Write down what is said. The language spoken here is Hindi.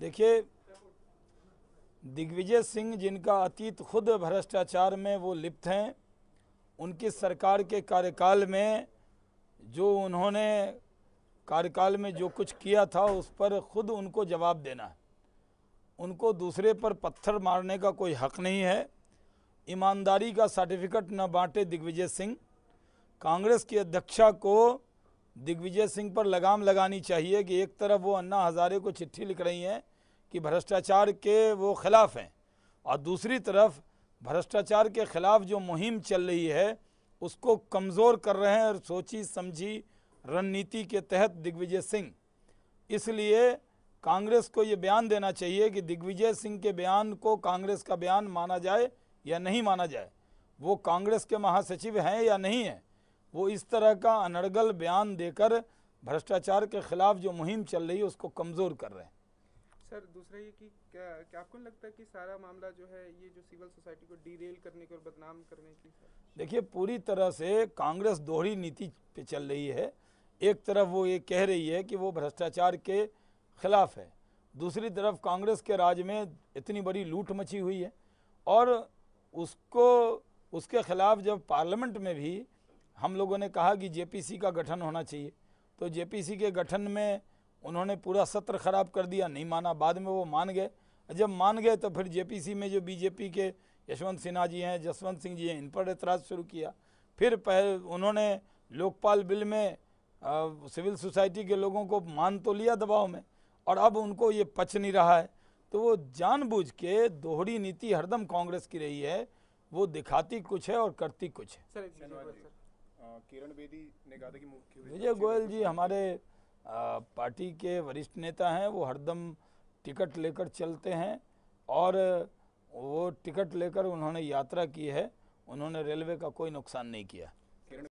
देखिए दिग्विजय सिंह जिनका अतीत खुद भ्रष्टाचार में वो लिप्त हैं उनकी सरकार के कार्यकाल में जो उन्होंने कार्यकाल में जो कुछ किया था उस पर खुद उनको जवाब देना है उनको दूसरे पर पत्थर मारने का कोई हक नहीं है ईमानदारी का सर्टिफिकेट न बांटे दिग्विजय सिंह कांग्रेस की अध्यक्षा को दिग्विजय सिंह पर लगाम लगानी चाहिए कि एक तरफ वो अन्ना हज़ारे को चिट्ठी लिख रही हैं कि भ्रष्टाचार के वो खिलाफ हैं और दूसरी तरफ भ्रष्टाचार के खिलाफ जो मुहिम चल रही है उसको कमज़ोर कर रहे हैं और सोची समझी रणनीति के तहत दिग्विजय सिंह इसलिए कांग्रेस को ये बयान देना चाहिए कि दिग्विजय सिंह के बयान को कांग्रेस का बयान माना जाए या नहीं माना जाए वो कांग्रेस के महासचिव हैं या नहीं हैं वो इस तरह का अनर्गल बयान देकर भ्रष्टाचार के खिलाफ जो मुहिम चल रही है उसको कमज़ोर कर रहे हैं सर दूसरा ये कि क्या, क्या आपको लगता है कि सारा मामला जो है ये जो सिविल सोसाइटी को डीरेल करने की और बदनाम करने की देखिए पूरी तरह से कांग्रेस दोहरी नीति पे चल रही है एक तरफ वो ये कह रही है कि वो भ्रष्टाचार के खिलाफ है दूसरी तरफ कांग्रेस के राज में इतनी बड़ी लूट मची हुई है और उसको उसके खिलाफ जब पार्लियामेंट में भी हम लोगों ने कहा कि जेपीसी का गठन होना चाहिए तो जेपीसी के गठन में उन्होंने पूरा सत्र ख़राब कर दिया नहीं माना बाद में वो मान गए जब मान गए तो फिर जेपीसी में जो बीजेपी के यशवंत सिन्हा जी हैं जसवंत सिंह जी हैं इन पर एतराज़ शुरू किया फिर पहले उन्होंने लोकपाल बिल में आ, सिविल सोसाइटी के लोगों को मान तो लिया दबाव में और अब उनको ये पच नहीं रहा है तो वो जानबूझ के दोहरी नीति हरदम कांग्रेस की रही है वो दिखाती कुछ है और करती कुछ है सर, किरण बेदी ने कहा था कि मुख्य विजय गोयल जी हमारे पार्टी के वरिष्ठ नेता हैं वो हरदम टिकट लेकर चलते हैं और वो टिकट लेकर उन्होंने यात्रा की है उन्होंने रेलवे का कोई नुकसान नहीं किया